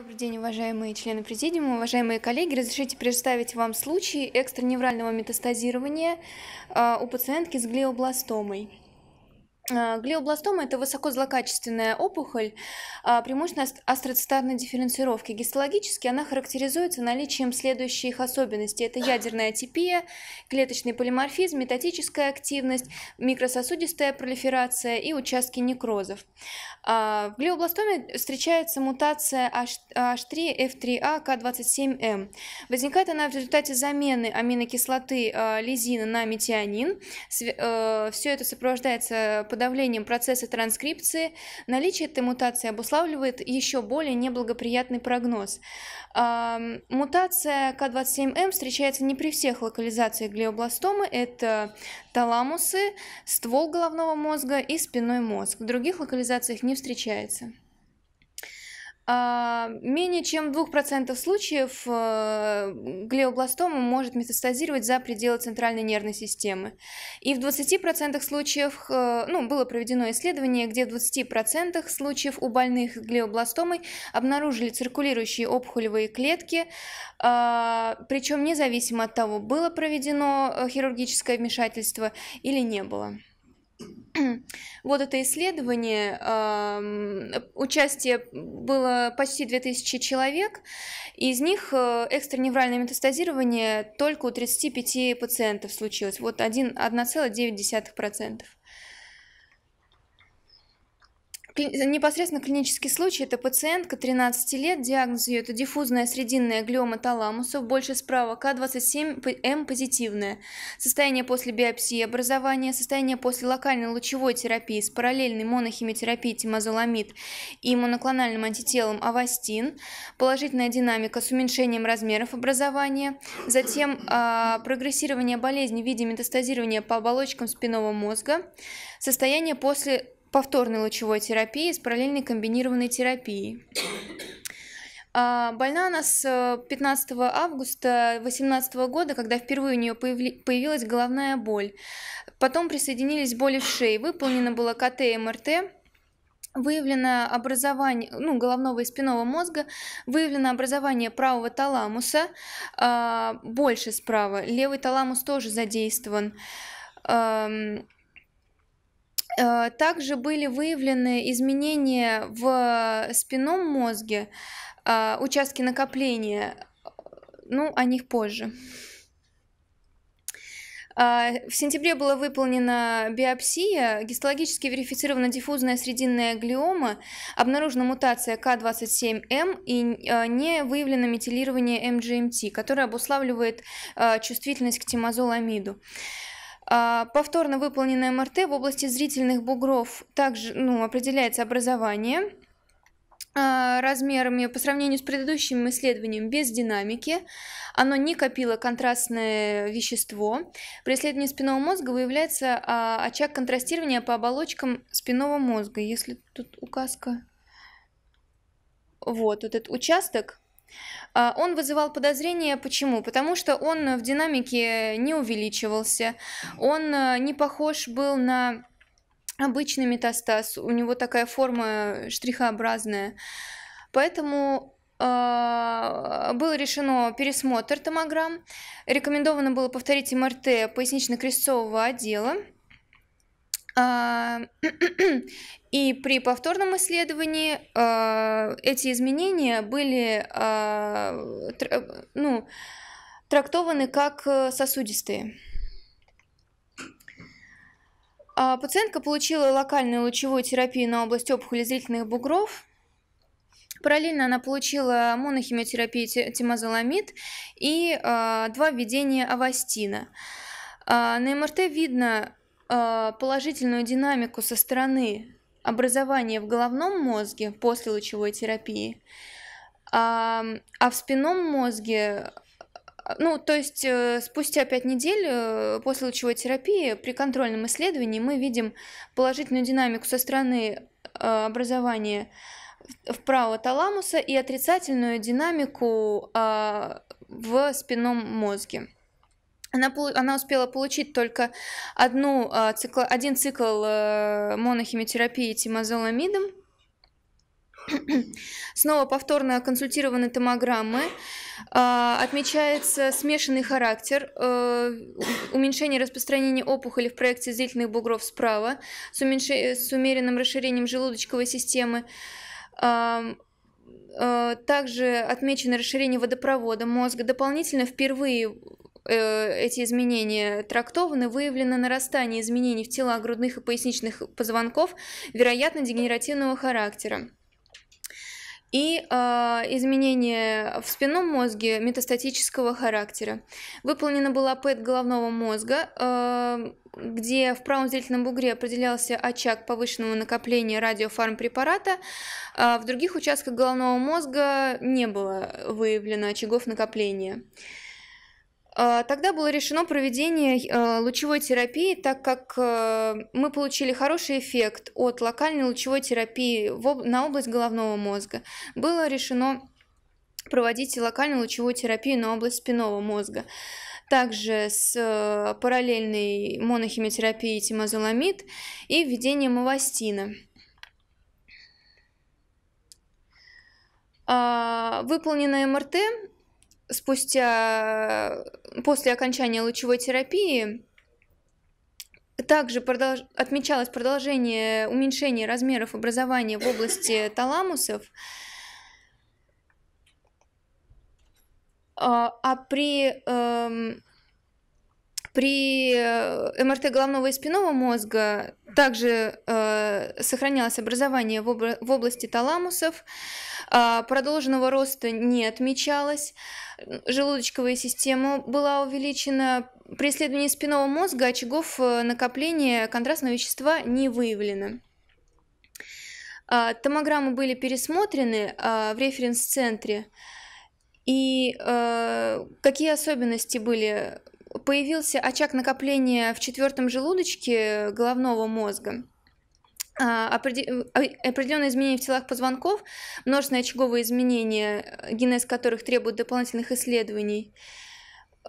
Добрый день, уважаемые члены президиума, уважаемые коллеги. Разрешите представить вам случай экстраневрального метастазирования а, у пациентки с глиобластомой. А, Глиобластома – это высокозлокачественная опухоль, а, преимущественно астроцитарной дифференцировки. Гистологически она характеризуется наличием следующих особенностей. Это ядерная атипия, клеточный полиморфизм, метатическая активность, микрососудистая пролиферация и участки некрозов. А, в глиобластоме встречается мутация H3F3A a к 27 m Возникает она в результате замены аминокислоты лизина на метионин. Э, Все это сопровождается под подавлением процесса транскрипции, наличие этой мутации обуславливает еще более неблагоприятный прогноз. А, мутация К27М встречается не при всех локализациях глиобластомы, это таламусы, ствол головного мозга и спинной мозг. В других локализациях не встречается. А, менее чем в 2% случаев э, глиобластома может метастазировать за пределы центральной нервной системы. И в 20% случаев, э, ну, было проведено исследование, где в 20% случаев у больных глиобластомой обнаружили циркулирующие опухолевые клетки, а, причем независимо от того, было проведено э, хирургическое вмешательство или не было. вот это исследование, эм, участие было почти 2000 человек, из них э, экстраневральное метастазирование только у 35 пациентов случилось, вот 1,9% непосредственно клинический случай – это пациентка 13 лет, диагноз ее – это диффузная срединная глиома таламуса, больше справа К27М позитивная. Состояние после биопсии образования, состояние после локальной лучевой терапии с параллельной монохимиотерапией тимазоламид и моноклональным антителом авастин, положительная динамика с уменьшением размеров образования, затем э, прогрессирование болезни в виде метастазирования по оболочкам спинного мозга, состояние после повторной лучевой терапии с параллельной комбинированной терапией. А, больна она с 15 э, августа 2018 года, когда впервые у нее появилась головная боль. Потом присоединились боли в шее. выполнена была КТ и МРТ. Выявлено образование ну, головного и спинного мозга, выявлено образование правого таламуса, а, больше справа, левый таламус тоже задействован. Э, также были выявлены изменения в э, спинном мозге, а, участки накопления, ну, о них позже. А, в сентябре была выполнена биопсия, гистологически верифицирована диффузная срединная глиома, обнаружена мутация К27М и а, не выявлено метилирование МГМТ, которое обуславливает чувствительность к тимазоламиду. А, повторно выполненное МРТ в области зрительных бугров также ну, определяется образование а, размерами по сравнению с предыдущим исследованием без динамики. Оно не копило контрастное вещество. При исследовании спинного мозга выявляется а, очаг контрастирования по оболочкам спинного мозга. Если тут указка... Вот, вот этот участок а, он вызывал подозрения, почему? Потому что он в динамике не увеличивался, он э, не похож был на обычный метастаз, у него такая форма штрихообразная. Поэтому а, было решено пересмотр томограмм, рекомендовано было повторить МРТ пояснично-крестцового отдела, а, и при повторном исследовании а, эти изменения были а, ну, трактованы как э, сосудистые. Пациентка получила локальную лучевую терапию на область опухоли зрительных бугров. Параллельно она получила монохимиотерапию тимазоламид и два введения авастина. на МРТ видно а, положительную динамику со стороны образования в головном мозге после лучевой терапии, а, а в спинном мозге, ну, то есть э, спустя 5 недель э, после лучевой терапии при контрольном исследовании мы видим положительную динамику со стороны а, образования вправо таламуса и отрицательную динамику а, в спинном мозге. Она, она успела получить только одну, а, цикл, один цикл э, монохимиотерапии тимозоламидом Снова повторно консультированы томограммы. А, отмечается смешанный характер, э, уменьшение распространения опухоли в проекции зрительных бугров справа с, уменьш... с умеренным расширением желудочковой системы. А, э, также отмечено расширение водопровода мозга. Дополнительно впервые Э, эти изменения трактованы, выявлено нарастание изменений в тела грудных и поясничных позвонков, вероятно, дегенеративного характера. И э, изменения в спинном мозге метастатического характера. Выполнена была ПЭТ головного мозга, э, где в правом зрительном бугре определялся очаг повышенного накопления радиофармпрепарата. А в других участках головного мозга не было выявлено очагов накопления. А, тогда было решено проведение а, лучевой терапии, так как а, мы получили хороший эффект от локальной лучевой терапии на область головного мозга. Было решено проводить локальную лучевую терапию на область спинного мозга. Также с параллельной монохимиотерапией тимазоламид и введением авастина. Выполнено МРТ спустя, после окончания лучевой терапии, также продолж... отмечалось продолжение уменьшения размеров образования в области таламусов, а, а при эм, при э, МРТ головного и спинного мозга также э, сохранялось образование в, обра- в области таламусов, э, продолженного роста не отмечалось, желудочковая система была увеличена, при исследовании спинного мозга очагов э, накопления контрастного вещества не выявлено. А, томограммы были пересмотрены а, в референс-центре, и э, какие особенности были появился очаг накопления в четвертом желудочке головного мозга, а, э, определенные изменения в телах позвонков, множественные очаговые изменения, э, генез которых требует дополнительных исследований.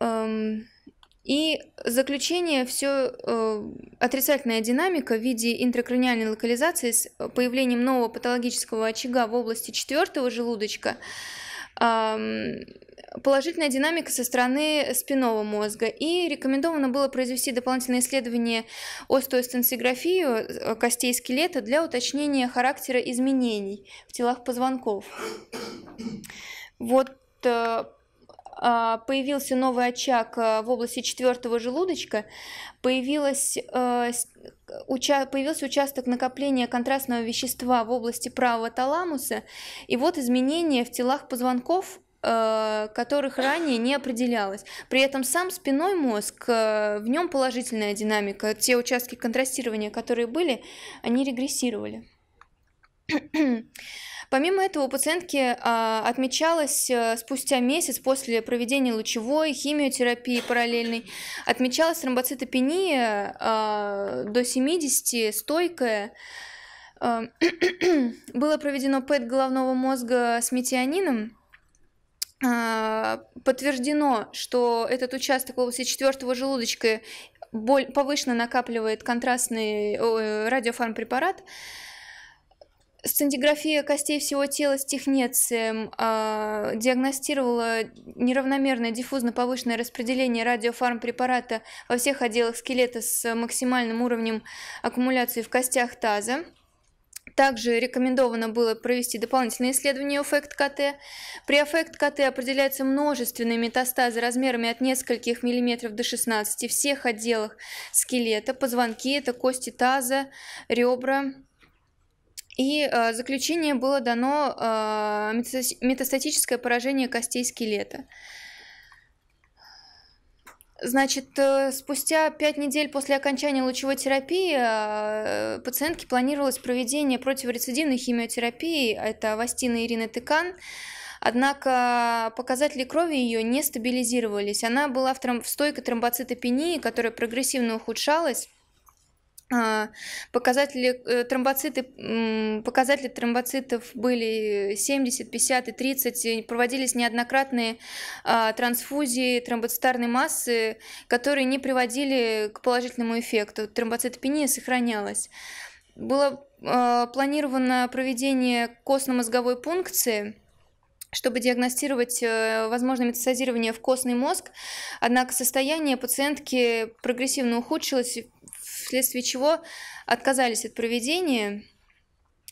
Эм, и заключение все э, отрицательная динамика в виде интракраниальной локализации с появлением нового патологического очага в области четвертого желудочка положительная динамика со стороны спинного мозга. И рекомендовано было произвести дополнительное исследование остеостенсиграфию э, костей скелета для уточнения характера изменений в телах позвонков. Вот э, а, появился новый очаг а, в области четвертого желудочка, появилась, а, уча, появился участок накопления контрастного вещества в области правого таламуса, и вот изменения в телах позвонков которых ранее не определялось. При этом сам спиной мозг, в нем положительная динамика, те участки контрастирования, которые были, они регрессировали. Помимо этого, у пациентки а, отмечалось э, спустя месяц после проведения лучевой химиотерапии параллельной, отмечалась тромбоцитопения а, до 70, стойкая, а, было проведено ПЭТ головного мозга с метионином, подтверждено, что этот участок в области четвертого желудочка боль, повышенно накапливает контрастный э, радиофармпрепарат, препарат Сцинтиграфия костей всего тела с технецием э, диагностировала неравномерное диффузно повышенное распределение радиофармпрепарата во всех отделах скелета с максимальным уровнем аккумуляции в костях таза. Также рекомендовано было провести дополнительные исследования эффект КТ. При эффект КТ определяются множественные метастазы размерами от нескольких миллиметров до 16 в всех отделах скелета, позвонки, это кости таза, ребра, и э, заключение было дано э, метастатическое поражение костей скелета. Значит, э, спустя пять недель после окончания лучевой терапии э, пациентке планировалось проведение противорецидивной химиотерапии, это Вастина Ирина Тыкан, Однако показатели крови ее не стабилизировались. Она была в, тромб... в стойкой тромбоцитопении, которая прогрессивно ухудшалась. А, показатели э, тромбоциты, показатели тромбоцитов были 70, 50 и 30. Проводились неоднократные а, трансфузии тромбоцитарной массы, которые не приводили к положительному эффекту. Тромбоцитопения сохранялась. Было а, планировано проведение костно-мозговой пункции – чтобы диагностировать э, возможное метастазирование в костный мозг. Однако состояние пациентки прогрессивно ухудшилось вследствие чего отказались от проведения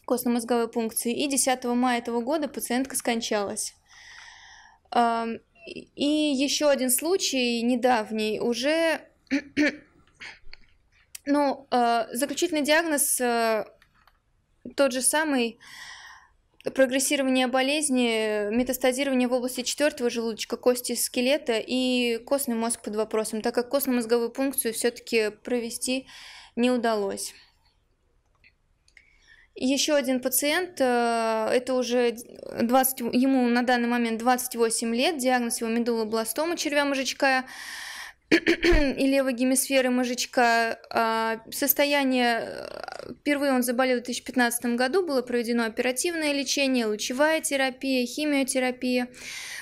костно-мозговой пункции, и 10 мая этого года пациентка скончалась. И еще один случай недавний уже... Ну, э, заключительный диагноз э, тот же самый прогрессирование болезни, метастазирование в области четвертого желудочка, кости скелета и костный мозг под вопросом, так как костно-мозговую пункцию все-таки провести не удалось. Еще один пациент, э, это уже 20, ему на данный момент 28 лет, диагноз его медулобластома червя мозжечка, и левой гемисферы мужичка а, Состояние, э, впервые он заболел в 2015 году, было проведено оперативное лечение, лучевая терапия, химиотерапия,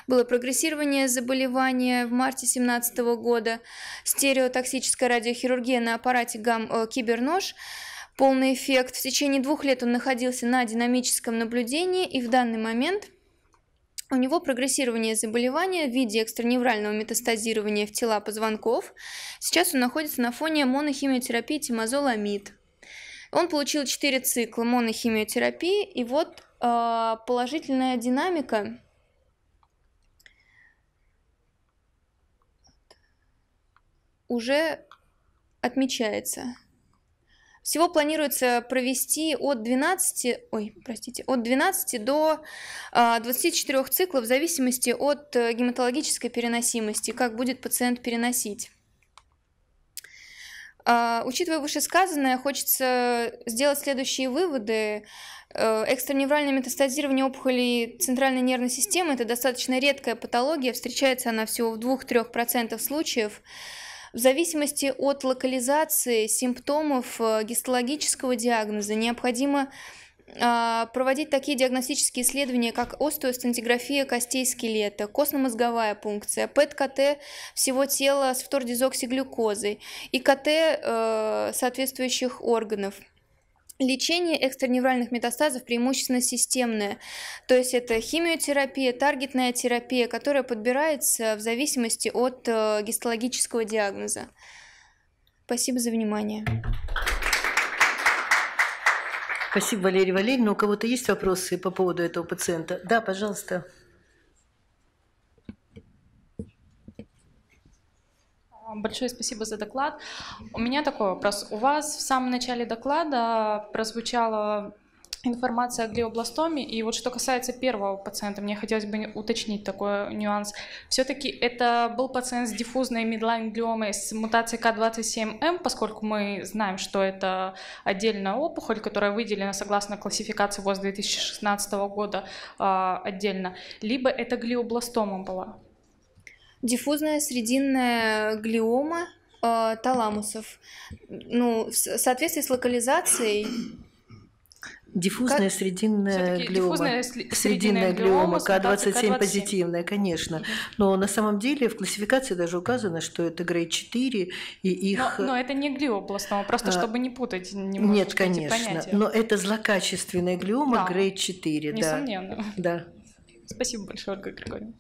было прогрессирование заболевания в марте 2017 года, стереотоксическая радиохирургия на аппарате гам э, кибернож, полный эффект. В течение двух лет он находился на динамическом наблюдении и в данный момент – у него прогрессирование заболевания в виде экстраневрального метастазирования в тела позвонков. Сейчас он находится на фоне монохимиотерапии тимазоламид. Он получил 4 цикла монохимиотерапии, и вот э, положительная динамика. уже отмечается. Всего планируется провести от 12, ой, простите, от 12 до 24 а, циклов в зависимости от э, гематологической переносимости, как будет пациент переносить. А, учитывая вышесказанное, хочется сделать следующие выводы. Э, экстраневральное метастазирование опухолей центральной нервной системы – это достаточно редкая патология, встречается она всего в 2-3% случаев. В зависимости от локализации симптомов э, гистологического диагноза необходимо а, проводить такие диагностические исследования, как остеостентиграфия костей скелета, костно-мозговая пункция, ПЭТ-КТ всего тела с фтордизоксиглюкозой и КТ э, соответствующих органов – Лечение экстраневральных метастазов преимущественно системное, то есть это химиотерапия, таргетная терапия, которая подбирается в зависимости от э, гистологического диагноза. Спасибо за внимание. Спасибо, Валерия Валерьевна. У кого-то есть вопросы по поводу этого пациента? Да, пожалуйста. большое спасибо за доклад. У меня такой вопрос. У вас в самом начале доклада прозвучала информация о глиобластоме. И вот что касается первого пациента, мне хотелось бы уточнить такой нюанс. Все-таки это был пациент с диффузной медлайн глиомой с мутацией К27М, поскольку мы знаем, что это отдельная опухоль, которая выделена согласно классификации ВОЗ 2016 года а, отдельно. Либо это глиобластома была диффузная срединная глиома э, таламусов. Ну, в соответствии с локализацией Диффузная как... срединная глиома. срединная глиома, К27 позитивная, конечно. Но на самом деле в классификации даже указано, что это грейд 4 и их... Но, но э, это не глиобластома, просто а... чтобы не путать Нет, конечно. но это злокачественная глиома да. грейд 4. Несомненно. Да. да. Спасибо большое, Ольга Григорьевна.